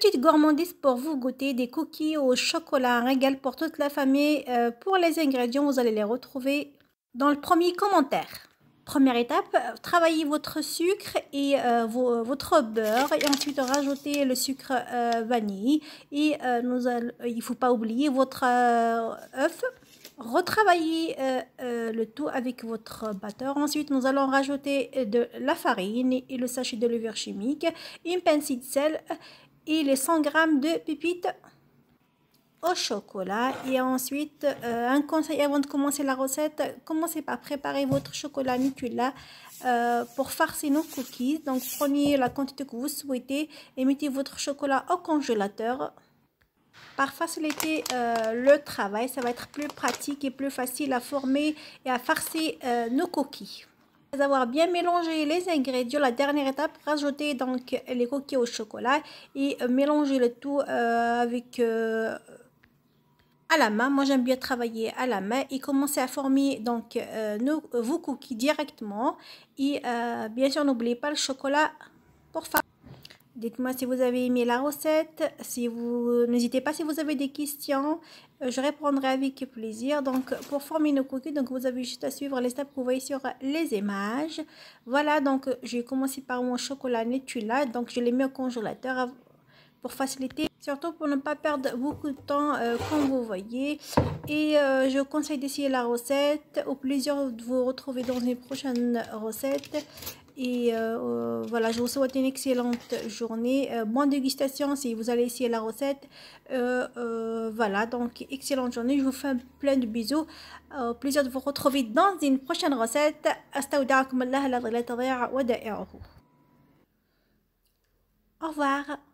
Petite gourmandise pour vous goûter des cookies au chocolat, un régal pour toute la famille. Euh, pour les ingrédients, vous allez les retrouver dans le premier commentaire. Première étape, travaillez votre sucre et euh, votre beurre et ensuite rajoutez le sucre euh, vanille et il ne faut pas oublier votre œuf. Retravaillez le tout avec votre batteur. Ensuite, nous allons rajouter de la farine et le sachet de levure chimique, une pincée de sel et les 100 g de pépites au chocolat. Et ensuite, euh, un conseil avant de commencer la recette, commencez par préparer votre chocolat Nutella euh, pour farcer nos cookies. Donc, prenez la quantité que vous souhaitez et mettez votre chocolat au congélateur. Par faciliter euh, le travail, ça va être plus pratique et plus facile à former et à farcer nos cookies après avoir bien mélangé les ingrédients, la dernière étape, rajouter donc les cookies au chocolat et euh, mélanger le tout euh, avec euh, à la main. Moi, j'aime bien travailler à la main et commencer à former donc nos, vos cookies directement. Et bien sûr, n'oubliez pas le chocolat pour faire. Dites-moi si vous avez aimé la recette. Si vous n'hésitez pas si vous avez des questions, euh, je répondrai avec plaisir. Donc pour former nos cookies, donc vous avez juste à suivre les étapes que vous voyez sur les images. Voilà, donc j'ai commencé par mon chocolat Nutella, donc je l'ai mis au congélateur pour faciliter, surtout pour ne pas perdre beaucoup de temps euh, comme vous voyez. Et euh, je conseille d'essayer la recette. Au plaisir de vous retrouver dans une prochaine recette. Et euh, euh, voilà, je vous souhaite une excellente journée. Euh, bonne dégustation si vous allez essayer la recette. voilà, donc excellente journée. Je vous fais plein de bisous. Au plaisir de vous retrouver dans une prochaine recette. Au revoir.